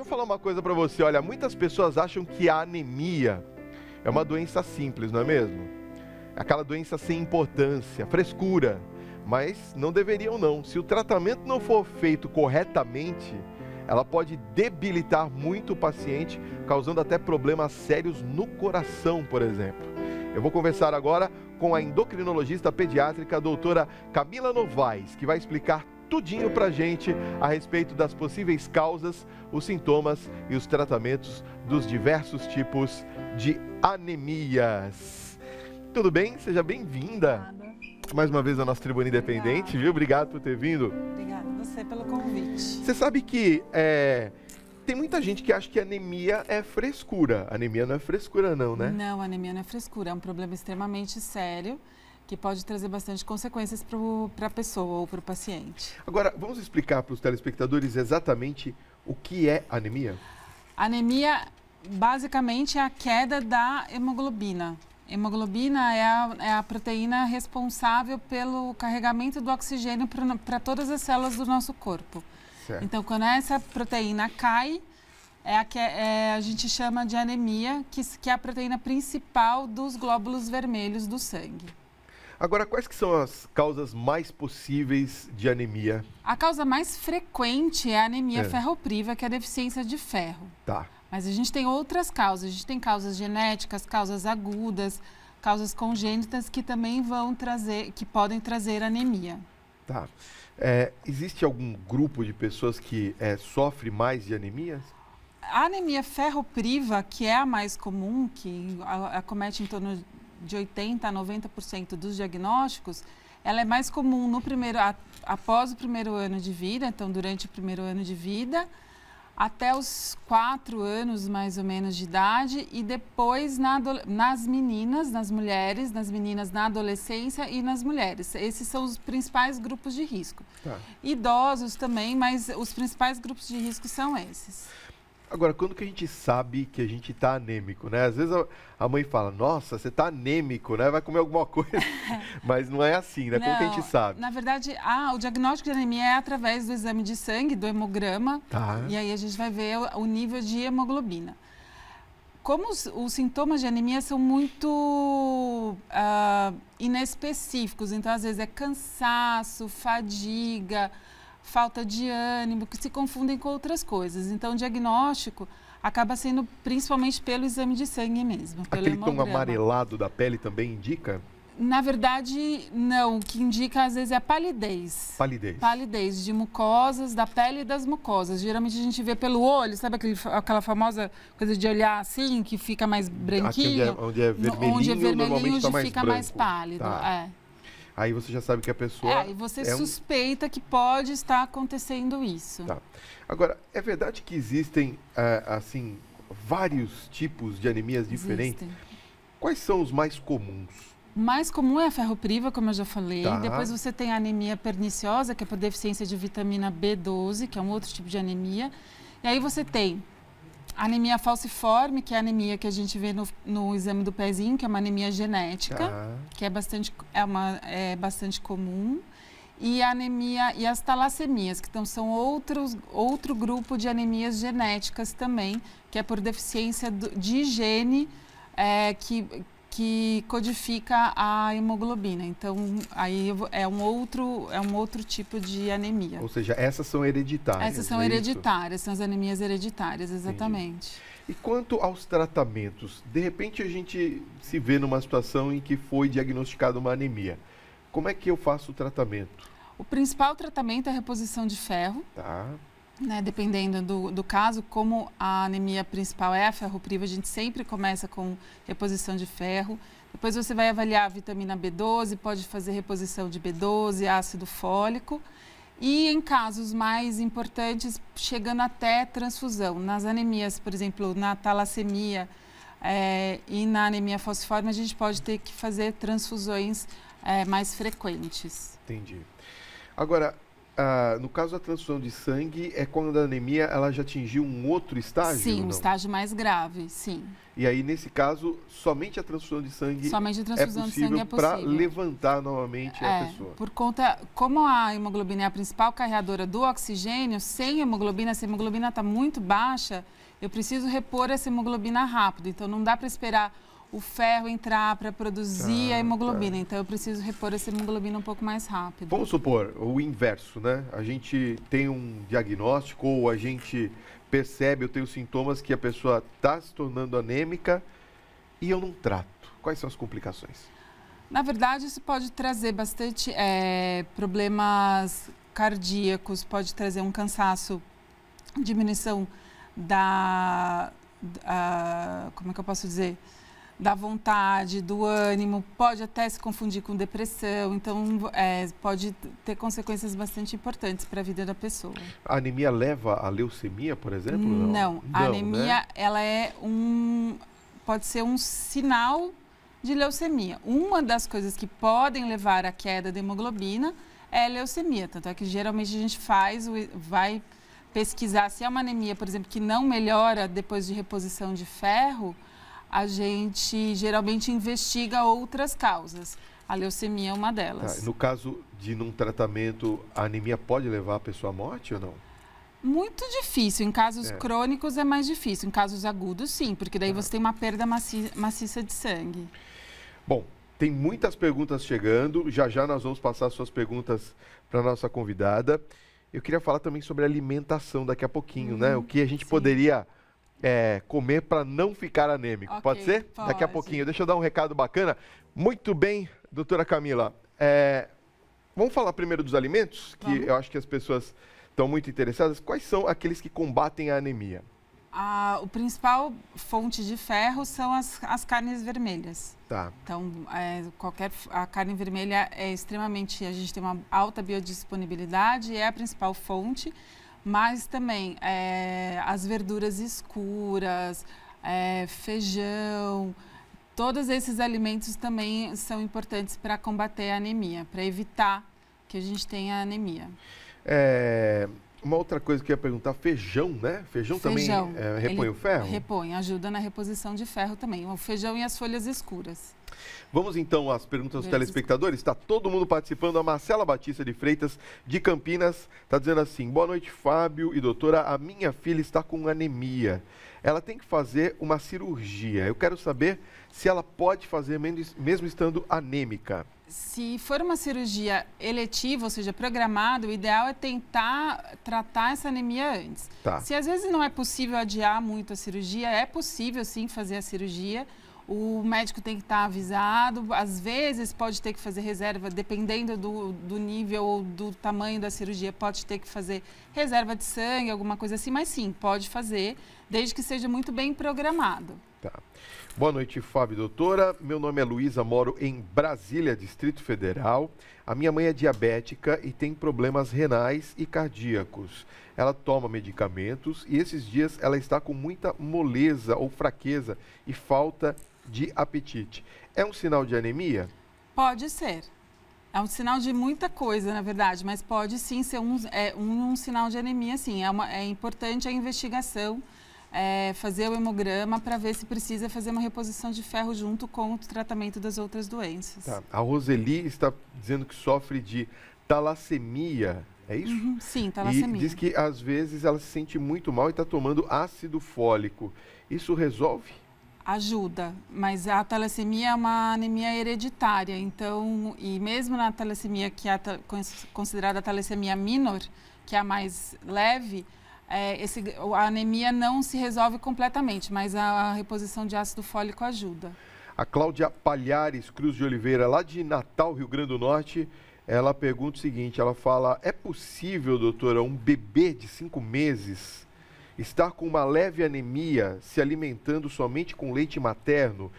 Deixa eu falar uma coisa para você. Olha, muitas pessoas acham que a anemia é uma doença simples, não é mesmo? Aquela doença sem importância, frescura. Mas não deveriam, não. Se o tratamento não for feito corretamente, ela pode debilitar muito o paciente, causando até problemas sérios no coração, por exemplo. Eu vou conversar agora com a endocrinologista pediátrica a doutora Camila Novaes, que vai explicar tudinho pra gente a respeito das possíveis causas, os sintomas e os tratamentos dos diversos tipos de anemias. Tudo bem? Seja bem-vinda mais uma vez à nossa tribuna independente, Obrigada. viu? Obrigado por ter vindo. Obrigada você pelo convite. Você sabe que é, tem muita gente que acha que anemia é frescura. Anemia não é frescura, não, né? Não, anemia não é frescura. É um problema extremamente sério que pode trazer bastante consequências para a pessoa ou para o paciente. Agora, vamos explicar para os telespectadores exatamente o que é anemia? Anemia, basicamente, é a queda da hemoglobina. Hemoglobina é a, é a proteína responsável pelo carregamento do oxigênio para todas as células do nosso corpo. Certo. Então, quando essa proteína cai, é a que é, a gente chama de anemia, que, que é a proteína principal dos glóbulos vermelhos do sangue. Agora, quais que são as causas mais possíveis de anemia? A causa mais frequente é a anemia é. ferropriva, que é a deficiência de ferro. Tá. Mas a gente tem outras causas. A gente tem causas genéticas, causas agudas, causas congênitas que também vão trazer, que podem trazer anemia. Tá. É, existe algum grupo de pessoas que é, sofre mais de anemias? A anemia ferropriva, que é a mais comum, que acomete em torno de 80% a 90% dos diagnósticos, ela é mais comum no primeiro, a, após o primeiro ano de vida, então durante o primeiro ano de vida, até os quatro anos mais ou menos de idade e depois na, nas meninas, nas mulheres, nas meninas na adolescência e nas mulheres. Esses são os principais grupos de risco. Tá. Idosos também, mas os principais grupos de risco são esses. Agora, quando que a gente sabe que a gente está anêmico, né? Às vezes a, a mãe fala, nossa, você está anêmico, né? Vai comer alguma coisa. Mas não é assim, né? Não, como que a gente sabe? Na verdade, ah, o diagnóstico de anemia é através do exame de sangue, do hemograma. Tá. E aí a gente vai ver o, nível de hemoglobina. Como os, os, sintomas de anemia são muito uh, inespecíficos, então às vezes é cansaço, fadiga, falta de ânimo, que se confundem com outras coisas. Então, o diagnóstico acaba sendo principalmente pelo exame de sangue mesmo. Aquele tom amarelado da pele também indica? Na verdade, não. O que indica, às vezes, é a palidez. Palidez. Palidez de mucosas, da pele e das mucosas. Geralmente a gente vê pelo olho, sabe aquele, aquela famosa coisa de olhar assim, que fica mais branquinho? Aqui onde é, vermelhinho, é onde é vermelhinho, normalmente tá mais fica branco. mais pálido. Tá. É. Aí você já sabe que a pessoa. É, e você é suspeita um... que pode estar acontecendo isso. Tá. Agora, é verdade que existem, é, assim, vários tipos de anemias diferentes? Existem. Quais são os mais comuns? mais comum é a ferropriva, como eu já falei. Tá. Depois você tem a anemia perniciosa, que é por deficiência de vitamina B12, que é um outro tipo de anemia. E aí você tem Anemia falciforme, que é a anemia que a gente vê no, no exame do pezinho, que é uma anemia genética, tá. que é bastante, é, uma, é bastante comum. E a anemia e as talassemias, que então são outros, outro grupo de anemias genéticas também, que é por deficiência do, de gene é, que, que codifica a hemoglobina. Então, aí é um outro, é um outro tipo de anemia. Ou seja, essas são hereditárias. Essas são é hereditárias, isso? são as anemias hereditárias, exatamente. Entendi. E quanto aos tratamentos? De repente a gente se vê numa situação em que foi diagnosticada uma anemia. Como é que eu faço o tratamento? O principal tratamento é a reposição de ferro. Tá. Né, dependendo do, do caso, como a anemia principal é a ferropriva, a gente sempre começa com reposição de ferro. Depois você vai avaliar a vitamina B12, pode fazer reposição de B12, ácido fólico. E em casos mais importantes, chegando até transfusão. Nas anemias, por exemplo, na talassemia é, e na anemia fosforme, a gente pode ter que fazer transfusões é, mais frequentes. Entendi. Agora, no caso da transfusão de sangue, é quando a anemia ela já atingiu um outro estágio? Sim, um estágio mais grave, sim. E aí, nesse caso, somente a transfusão de sangue, somente a é transfusão é possível de sangue é possível. para levantar novamente é, a pessoa. Por conta, como a hemoglobina é a principal carreadora do oxigênio, sem hemoglobina, se a hemoglobina está muito baixa, eu preciso repor essa hemoglobina rápido. Então, não dá para esperar o ferro entrar para produzir tá, a hemoglobina. Tá. Então eu preciso repor essa hemoglobina um pouco mais rápido. Vamos supor o inverso, né? A gente tem um diagnóstico ou a gente percebe, eu tenho sintomas que a pessoa está se tornando anêmica e eu não trato. Quais são as complicações? Na verdade, isso pode trazer bastante é, problemas cardíacos, pode trazer um cansaço, diminuição da. como é que eu posso dizer? da vontade, do ânimo, pode até se confundir com depressão, então é, pode ter consequências bastante importantes para a vida da pessoa. A anemia leva à leucemia, por exemplo? Não, não a né? anemia né? ela é um pode ser um sinal de leucemia. Uma das coisas que podem levar à queda da hemoglobina é leucemia, tanto é que geralmente a gente faz vai pesquisar se é uma anemia, por exemplo, que não melhora depois de reposição de ferro, a gente geralmente investiga outras causas. A leucemia é uma delas. Tá. No caso de num tratamento, a anemia pode levar a pessoa à morte ou não? Muito difícil. Em casos é. crônicos é mais difícil. Em casos agudos, sim, porque daí ah. você tem uma perda maci maciça de sangue. Bom, tem muitas perguntas chegando. Já já nós vamos passar suas perguntas para nossa convidada. Eu queria falar também sobre alimentação daqui a pouquinho, né? uhum, né? O que a gente sim. poderia é, comer para não ficar anêmico. Okay, pode ser? Pode. Daqui a pouquinho. Deixa eu dar um recado bacana. Muito bem, doutora Camila. É, vamos falar primeiro dos alimentos, que vamos. eu acho que as pessoas estão muito interessadas. Quais são aqueles que combatem a anemia? A o principal fonte de ferro são as, as carnes vermelhas. Tá. Então, é, qualquer, a carne vermelha é extremamente... A gente tem uma alta biodisponibilidade, é a principal fonte mas também é, as verduras escuras, é, feijão, todos esses alimentos também são importantes para combater a anemia, para evitar que a gente tenha anemia. É, uma outra coisa que eu ia perguntar, feijão, né? Feijão, feijão também eh, é, repõe o ferro? Repõe, ajuda na reposição de ferro também. O feijão e as folhas escuras. Vamos então às perguntas dos telespectadores. Está todo mundo participando. A Marcela Batista de Freitas, de Campinas, está dizendo assim: boa noite, Fábio e doutora. A minha filha está com anemia. Ela tem que fazer uma cirurgia. Eu quero saber se ela pode fazer mesmo estando anêmica se for uma cirurgia eletiva, ou seja, programada, o ideal é tentar tratar essa anemia antes. Tá. Se às vezes não é possível adiar muito a cirurgia, é possível sim fazer a cirurgia. O médico tem que estar avisado. Às vezes pode ter que fazer reserva, dependendo do, do nível ou do tamanho da cirurgia, pode ter que fazer reserva de sangue, alguma coisa assim. Mas sim, pode fazer desde que seja muito bem programado. Tá. Boa noite, Fábio, doutora. Meu nome é Luísa, moro em Brasília, Distrito Federal. A minha mãe é diabética e tem problemas renais e cardíacos. Ela toma medicamentos e esses dias ela está com muita moleza ou fraqueza e falta de apetite. É um sinal de anemia? Pode ser. É um sinal de muita coisa, na verdade, mas pode sim ser um, é, um, um sinal de anemia, sim. É, uma, é importante a investigação é, fazer o hemograma para ver se precisa fazer uma reposição de ferro junto com o tratamento das outras doenças. Tá. A Roseli está dizendo que sofre de talassemia. É isso? Uhum, sim, talassemia. E diz que às vezes ela se sente muito mal e está tomando ácido fólico. Isso resolve? ajuda, mas a talassemia é uma anemia hereditária, então, e mesmo na talassemia que é considerada talassemia minor, que é a mais leve, é, esse, a anemia não se resolve completamente, mas a, a reposição de ácido fólico ajuda. A Cláudia Palhares Cruz de Oliveira, lá de Natal, Rio Grande do Norte, ela pergunta o seguinte: ela fala, é possível, doutora, um bebê de cinco meses estar com uma leve anemia, se alimentando somente com leite materno?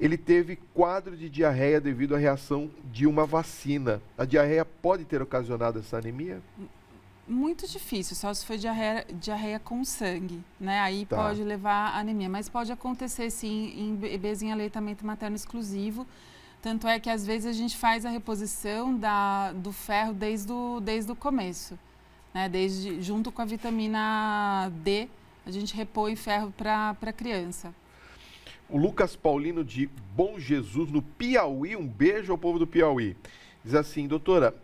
Ele teve quadro de diarreia devido à reação de uma vacina. A diarreia pode ter ocasionado essa anemia? Hum, muito difícil, só se for diarreia, diarreia com sangue, né? Aí tá. pode levar a anemia, mas pode acontecer sim em bebês em aleitamento materno exclusivo. Tanto é que às vezes a gente faz a reposição da, do ferro desde o, desde o começo, né? Desde, junto com a vitamina D, a gente repõe ferro para a criança. O Lucas Paulino de Bom Jesus, no Piauí, um beijo ao povo do Piauí. Diz assim, doutora,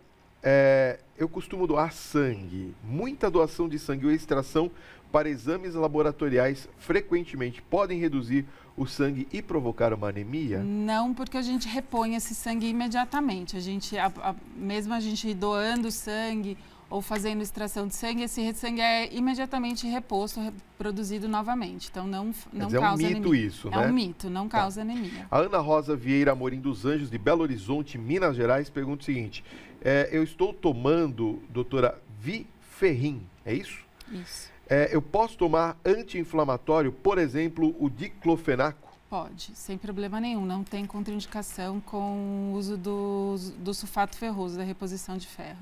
é, eu costumo doar sangue, muita doação de sangue ou extração para exames laboratoriais frequentemente podem reduzir o sangue e provocar uma anemia? Não, porque a gente repõe esse sangue imediatamente. A gente, a, a, mesmo a gente doando sangue ou fazendo extração de sangue, esse sangue é imediatamente reposto, produzido novamente. Então não, não dizer, causa anemia. É um mito anemia. isso, né? É um né? mito, não tá. causa tá. anemia. A Ana Rosa Vieira Amorim dos Anjos, de Belo Horizonte, Minas Gerais, pergunta o seguinte: é, eu estou tomando, doutora Viferrin, é isso? Isso. É, eu posso tomar anti-inflamatório, por exemplo, o diclofenaco? Pode, sem problema nenhum. Não tem contraindicação com o uso do, do sulfato ferroso, da reposição de ferro.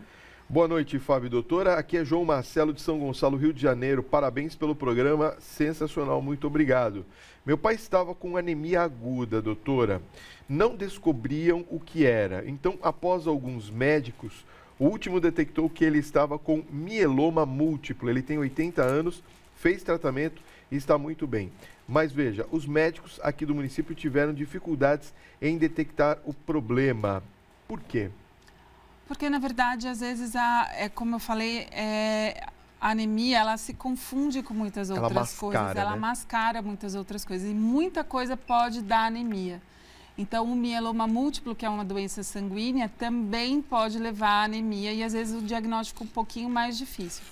Boa noite, Fábio Doutora. Aqui é João Marcelo de São Gonçalo, Rio de Janeiro. Parabéns pelo programa, sensacional, muito obrigado. Meu pai estava com anemia aguda, doutora. Não descobriam o que era. Então, após alguns médicos, o último detectou que ele estava com mieloma múltiplo. Ele tem 80 anos, fez tratamento e está muito bem. Mas veja, os médicos aqui do município tiveram dificuldades em detectar o problema. Por quê? Porque, na verdade, às vezes, a, é, como eu falei, é, a anemia ela se confunde com muitas outras ela mascara, coisas. Ela né? mascara muitas outras coisas. E muita coisa pode dar anemia. Então, o mieloma múltiplo, que é uma doença sanguínea, também pode levar à anemia e às vezes o diagnóstico é um pouquinho mais difícil.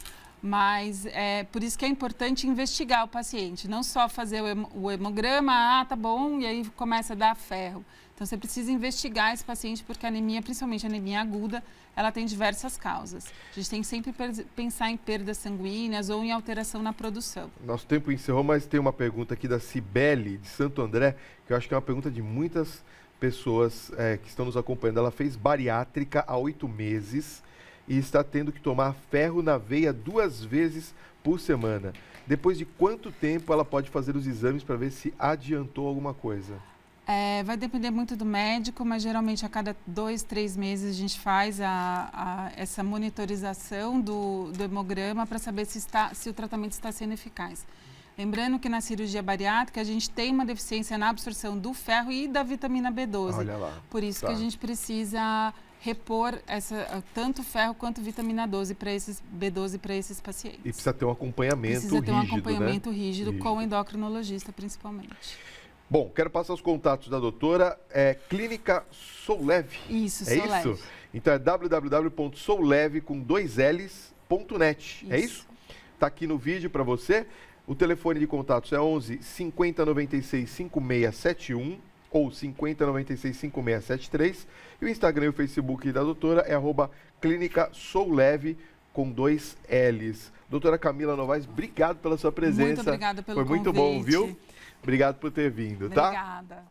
Mas é por isso que é importante investigar o paciente, não só fazer o hemograma, ah, tá bom, e aí começa a dar ferro. Então você precisa investigar esse paciente porque a anemia, principalmente a anemia aguda, ela tem diversas causas. A gente tem que sempre pensar em perdas sanguíneas ou em alteração na produção. Nosso tempo encerrou, mas tem uma pergunta aqui da Cibele de Santo André, que eu acho que é uma pergunta de muitas pessoas é, que estão nos acompanhando. Ela fez bariátrica há oito meses e está tendo que tomar ferro na veia duas vezes por semana. Depois de quanto tempo ela pode fazer os exames para ver se adiantou alguma coisa? É, vai depender muito do médico, mas geralmente a cada dois, três meses a gente faz a, a, essa monitorização do, do hemograma para saber se, está, se o tratamento está sendo eficaz. Lembrando que na cirurgia bariátrica a gente tem uma deficiência na absorção do ferro e da vitamina B12. Olha lá. Por isso tá. que a gente precisa repor essa, tanto ferro quanto vitamina 12 para esses B12 para esses pacientes. E precisa ter um acompanhamento rígido, Precisa ter um né? acompanhamento né? rígido, rígido com o endocrinologista principalmente. Bom, quero passar os contatos da doutora. É Clínica Souleve. Isso, É Souleve. isso? Então é www.souleve com dois L's, ponto net. É isso? Tá aqui no vídeo para você. O telefone de contatos é 11 50 96 5671 ou 50 96 5673. E o Instagram e o Facebook da doutora é arroba clínica souleve com dois L's. Doutora Camila Novaes, obrigado pela sua presença. Muito obrigada pelo Foi muito bom, viu? Obrigado por ter vindo, tá? Obrigada.